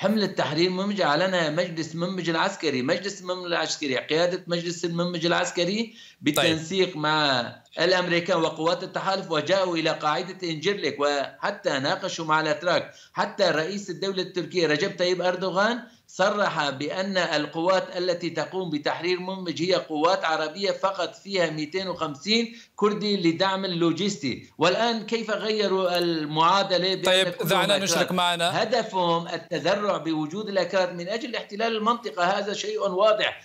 حملة تحرير ممج أعلنها مجلس منبج العسكري مجلس ممج العسكري قيادة مجلس الممج العسكري بالتنسيق طيب. مع الامريكان وقوات التحالف وجاءوا الى قاعده انجرلك وحتى ناقشوا مع الاتراك، حتى رئيس الدوله التركيه رجب طيب اردوغان صرح بان القوات التي تقوم بتحرير منبج هي قوات عربيه فقط فيها 250 كردي لدعم اللوجستي، والان كيف غيروا المعادله طيب دعنا نشرك معنا هدفهم التذرع بوجود الاكراد من اجل احتلال المنطقه هذا شيء واضح،